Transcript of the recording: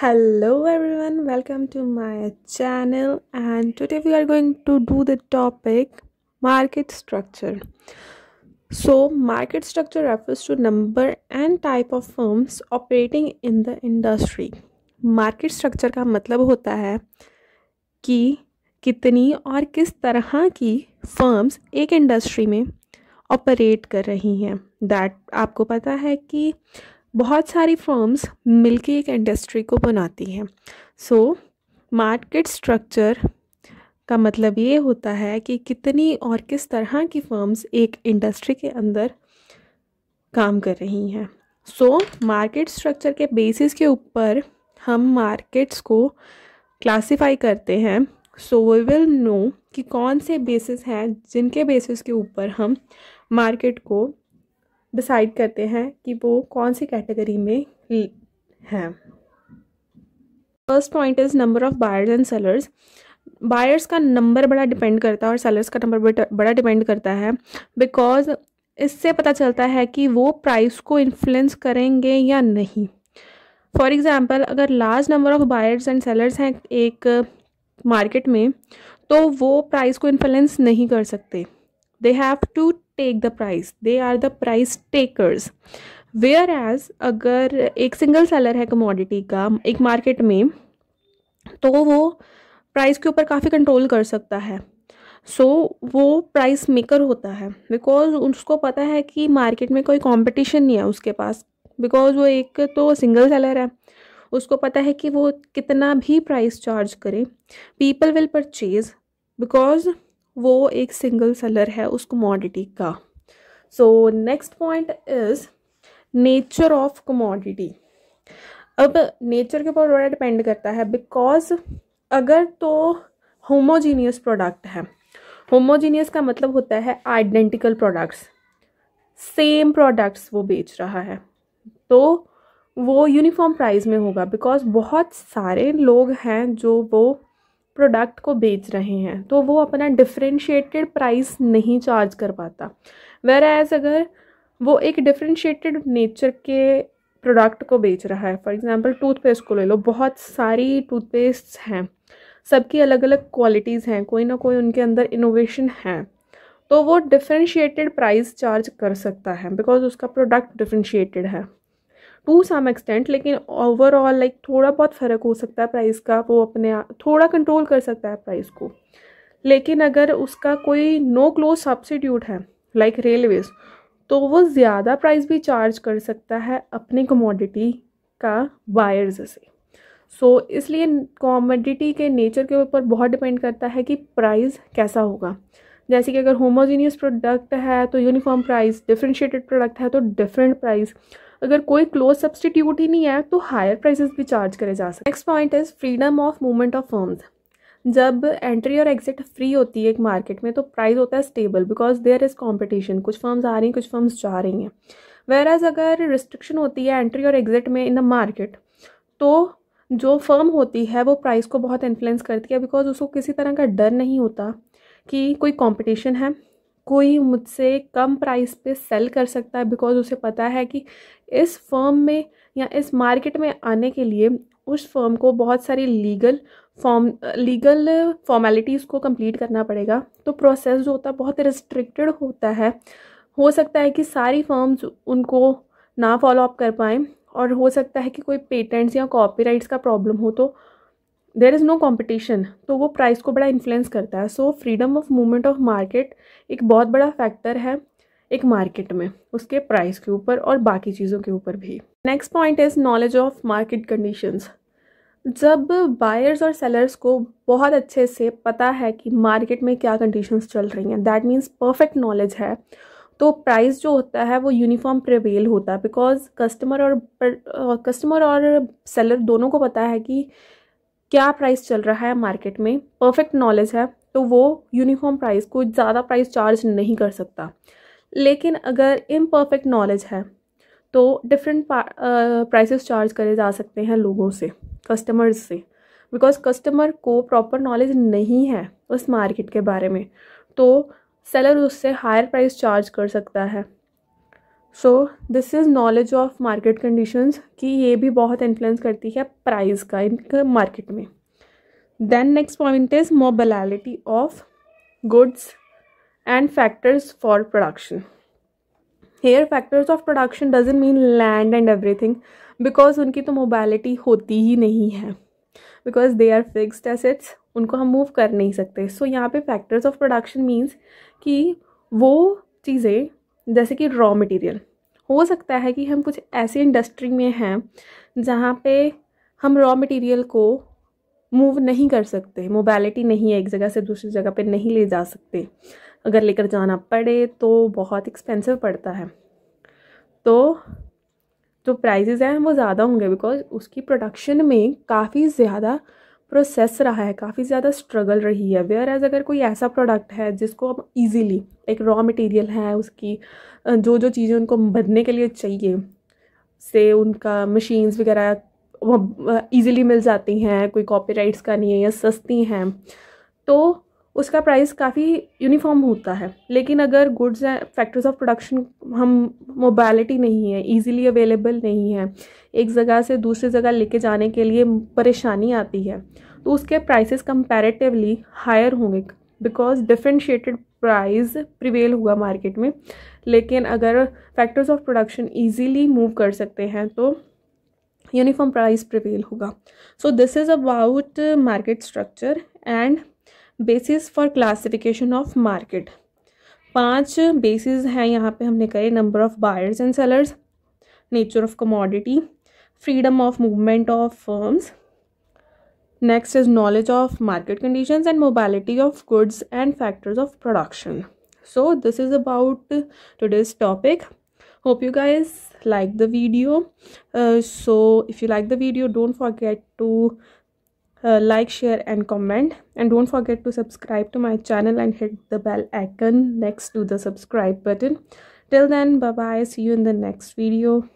hello everyone welcome to my channel and today we are going to do the topic market structure so market structure refers to number and type of firms operating in the industry market structure का मतलब होता है कि कितनी और किस तरह की फर्म्स एक इंडस्ट्री में ऑपरेट कर रही हैं दैट आपको पता है कि बहुत सारी फर्म्स मिलके एक इंडस्ट्री को बनाती हैं सो मार्केट स्ट्रक्चर का मतलब ये होता है कि कितनी और किस तरह की फर्म्स एक इंडस्ट्री के अंदर काम कर रही हैं सो मार्केट स्ट्रक्चर के बेसिस के ऊपर हम मार्केट्स को क्लासिफाई करते हैं सो वी विल नो कि कौन से बेसिस हैं जिनके बेसिस के ऊपर हम मार्केट को डिसाइड करते हैं कि वो कौन सी कैटेगरी में हैं first point is number of buyers and sellers buyers का नंबर बड़ा डिपेंड करता है और सेलर्स का नंबर बड़ा डिपेंड करता है बिकॉज इससे पता चलता है कि वो प्राइस को इन्फ्लुएंस करेंगे या नहीं फॉर एग्ज़ाम्पल अगर large number of buyers and sellers हैं एक मार्केट में तो वो प्राइस को इन्फ्लुएंस नहीं कर सकते they have to take the price they are the price takers whereas अगर एक सिंगल सेलर है कमोडिटी का एक मार्केट में तो वो प्राइस के ऊपर काफ़ी कंट्रोल कर सकता है सो so, वो प्राइस मेकर होता है बिकॉज उसको पता है कि मार्केट में कोई कंपटीशन नहीं है उसके पास बिकॉज वो एक तो सिंगल सेलर है उसको पता है कि वो कितना भी प्राइस चार्ज करे पीपल विल परचेज बिकॉज वो एक सिंगल सेलर है उस कमोडिटी का so next point is nature of commodity अब नेचर के ऊपर बड़ा डिपेंड करता है बिकॉज अगर तो होमोजीनियस प्रोडक्ट है होमोजीनियस का मतलब होता है आइडेंटिकल प्रोडक्ट्स सेम प्रोडक्ट्स वो बेच रहा है तो वो यूनिफॉर्म प्राइस में होगा बिकॉज बहुत सारे लोग हैं जो वो प्रोडक्ट को बेच रहे हैं तो वो अपना डिफ्रेंशिएटेड प्राइस नहीं चार्ज कर पाता वेर एज़ अगर वो एक डिफ्रेंशिएटेड नेचर के प्रोडक्ट को बेच रहा है फॉर एग्ज़ाम्पल टूथपेस्ट को ले लो बहुत सारी टूथपेस्ट हैं सबकी अलग अलग क्वालिटीज़ हैं कोई ना कोई उनके अंदर इनोवेशन है तो वो डिफ्रेंशिएटेड प्राइस चार्ज कर सकता है बिकॉज उसका प्रोडक्ट डिफ्रेंशिएटेड है टू सम एक्सटेंट लेकिन ओवरऑल लाइक थोड़ा बहुत फ़र्क हो सकता है प्राइस का वो अपने थोड़ा कंट्रोल कर सकता है प्राइस को लेकिन अगर उसका कोई नो क्लोज सब्सिट्यूट है लाइक रेलवेज़ तो वो ज़्यादा प्राइस भी चार्ज कर सकता है अपनी कमोडिटी का बायर्स से सो so, इसलिए कॉमोडिटी के नेचर के ऊपर बहुत डिपेंड करता है कि प्राइस कैसा होगा जैसे कि अगर होमोजीनियस प्रोडक्ट है तो यूनिफॉर्म प्राइस डिफ्रेंशिएटेड प्रोडक्ट है तो डिफरेंट प्राइस अगर कोई क्लोज सब्सटीट्यूट ही नहीं है तो हायर प्राइसेस भी चार्ज करे जा सकते next point is freedom of movement of firms जब एंट्री और एग्जिट फ्री होती है एक मार्केट में तो प्राइस होता है stable because there is competition कुछ फर्म्स आ रही हैं कुछ फर्म्स जा रही हैं वेर एज अगर रिस्ट्रिक्शन होती है एंट्री और एग्जिट में इन द मार्केट तो जो फर्म होती है वो प्राइस को बहुत इन्फ्लुएंस करती है बिकॉज उसको किसी तरह का डर नहीं होता कि कोई कंपटीशन है कोई मुझसे कम प्राइस पे सेल कर सकता है बिकॉज उसे पता है कि इस फर्म में या इस मार्केट में आने के लिए उस फर्म को बहुत सारी लीगल फॉर्म लीगल फॉर्मेलिटीज़ को कंप्लीट करना पड़ेगा तो प्रोसेस जो होता है बहुत रिस्ट्रिक्टेड होता है हो सकता है कि सारी फर्म्स उनको ना फॉलो अप कर पाएँ और हो सकता है कि कोई पेटेंट्स या कॉपीराइट्स का प्रॉब्लम हो तो देर इज़ नो कॉम्पिटिशन तो वो प्राइस को बड़ा इन्फ्लुएंस करता है so freedom of movement of market एक बहुत बड़ा फैक्टर है एक मार्केट में उसके प्राइस के ऊपर और बाकी चीज़ों के ऊपर भी next point is knowledge of market conditions जब बायर्स और सेलर्स को बहुत अच्छे से पता है कि मार्केट में क्या कंडीशंस चल रही हैं दैट मीन्स परफेक्ट नॉलेज है तो प्राइस जो होता है वो यूनिफॉर्म प्रिवेल होता है बिकॉज कस्टमर और कस्टमर uh, और सेलर दोनों को पता है कि क्या प्राइस चल रहा है मार्केट में परफेक्ट नॉलेज है तो वो यूनिफॉर्म प्राइस को ज़्यादा प्राइस चार्ज नहीं कर सकता लेकिन अगर इम्परफेक्ट नॉलेज है तो डिफरेंट प्राइसेस चार्ज करे जा सकते हैं लोगों से कस्टमर्स से बिकॉज कस्टमर को प्रॉपर नॉलेज नहीं है उस मार्केट के बारे में तो सेलर उससे हायर प्राइस चार्ज कर सकता है so this is knowledge of market conditions कि ये भी बहुत इन्फ्लुएंस करती है प्राइस का इनका मार्केट में then next point is mobility of goods and factors for production here factors of production does in mean land and everything because उनकी तो मोबाइलिटी होती ही नहीं है because they are fixed assets उनको हम मूव कर नहीं सकते सो so, यहाँ पे फैक्टर्स ऑफ प्रोडक्शन मीन्स कि वो चीज़ें जैसे कि रॉ मटेरियल हो सकता है कि हम कुछ ऐसी इंडस्ट्री में हैं जहाँ पे हम रॉ मटेरियल को मूव नहीं कर सकते मोबाइलिटी नहीं है एक जगह से दूसरी जगह पे नहीं ले जा सकते अगर लेकर जाना पड़े तो बहुत एक्सपेंसिव पड़ता है तो जो प्राइजेज़ हैं वो ज़्यादा होंगे बिकॉज उसकी प्रोडक्शन में काफ़ी ज़्यादा प्रोसेस रहा है काफ़ी ज़्यादा स्ट्रगल रही है वेयर एज़ अगर कोई ऐसा प्रोडक्ट है जिसको आप इजीली एक रॉ मटेरियल है उसकी जो जो चीज़ें उनको बनने के लिए चाहिए से उनका मशीन्स वगैरह वो ईज़िली मिल जाती हैं कोई कॉपीराइट्स का नहीं है या सस्ती हैं तो उसका प्राइस काफ़ी यूनिफॉर्म होता है लेकिन अगर goods and factors of production हम मोबाइलिटी नहीं है इजीली अवेलेबल नहीं है एक जगह से दूसरी जगह लेके जाने के लिए परेशानी आती है तो उसके प्राइसेस कंपैरेटिवली हायर होंगे बिकॉज डिफ्रेंशिएटेड प्राइस प्रिवेल हुआ मार्केट में लेकिन अगर factors of production easily move कर सकते हैं तो यूनिफॉर्म प्राइस प्रिवेल होगा so this is about market structure and basis for classification of market पांच बेसिस हैं यहाँ पे हमने कहे number of buyers and sellers nature of commodity freedom of movement of firms next is knowledge of market conditions and mobility of goods and factors of production so this is about today's topic hope you guys like the video so if you like the video don't don't to uh, like share and comment and don't forget to subscribe to my channel and hit the bell icon next to the subscribe button till then bye bye see you in the next video